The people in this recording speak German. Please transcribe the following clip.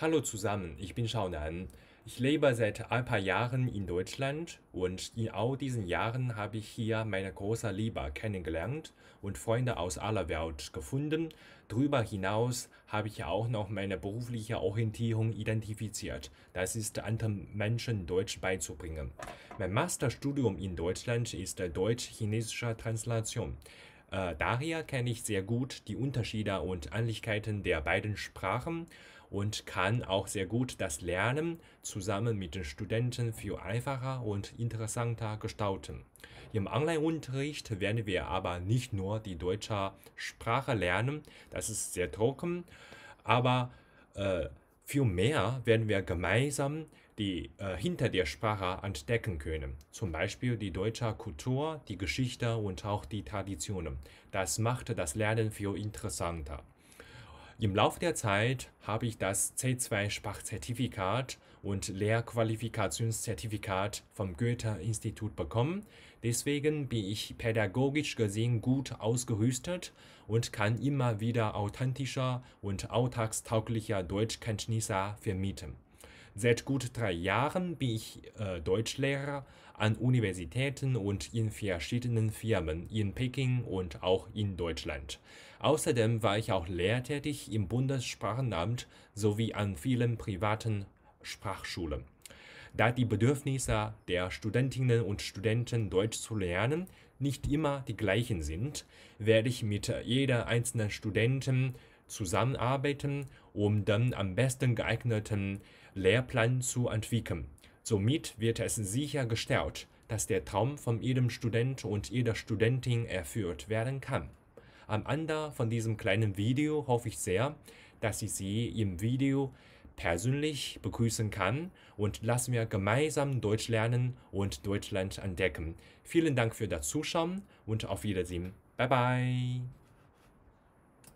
Hallo zusammen, ich bin Xiaonan. Ich lebe seit ein paar Jahren in Deutschland und in all diesen Jahren habe ich hier meine große Liebe kennengelernt und Freunde aus aller Welt gefunden. Darüber hinaus habe ich auch noch meine berufliche Orientierung identifiziert. Das ist anderen Menschen Deutsch beizubringen. Mein Masterstudium in Deutschland ist deutsch-chinesischer Translation. Äh, daher kenne ich sehr gut die Unterschiede und Ähnlichkeiten der beiden Sprachen und kann auch sehr gut das Lernen zusammen mit den Studenten viel einfacher und interessanter gestalten. Im Online-Unterricht werden wir aber nicht nur die deutsche Sprache lernen, das ist sehr trocken, aber äh, vielmehr werden wir gemeinsam die äh, hinter der Sprache entdecken können. Zum Beispiel die deutsche Kultur, die Geschichte und auch die Traditionen. Das macht das Lernen viel interessanter. Im Laufe der Zeit habe ich das C2-Sprachzertifikat und Lehrqualifikationszertifikat vom Goethe-Institut bekommen. Deswegen bin ich pädagogisch gesehen gut ausgerüstet und kann immer wieder authentischer und alltagstauglicher Deutschkenntnisse vermieten. Seit gut drei Jahren bin ich äh, Deutschlehrer an Universitäten und in verschiedenen Firmen in Peking und auch in Deutschland. Außerdem war ich auch lehrtätig im Bundessprachenamt sowie an vielen privaten Sprachschulen. Da die Bedürfnisse der Studentinnen und Studenten Deutsch zu lernen nicht immer die gleichen sind, werde ich mit jeder einzelnen Studentin zusammenarbeiten, um den am besten geeigneten Lehrplan zu entwickeln. Somit wird es sichergestellt, dass der Traum von jedem Student und jeder Studentin erfüllt werden kann. Am Ende von diesem kleinen Video hoffe ich sehr, dass ich Sie im Video persönlich begrüßen kann und lassen wir gemeinsam Deutsch lernen und Deutschland entdecken. Vielen Dank für das Zuschauen und auf Wiedersehen. Bye bye.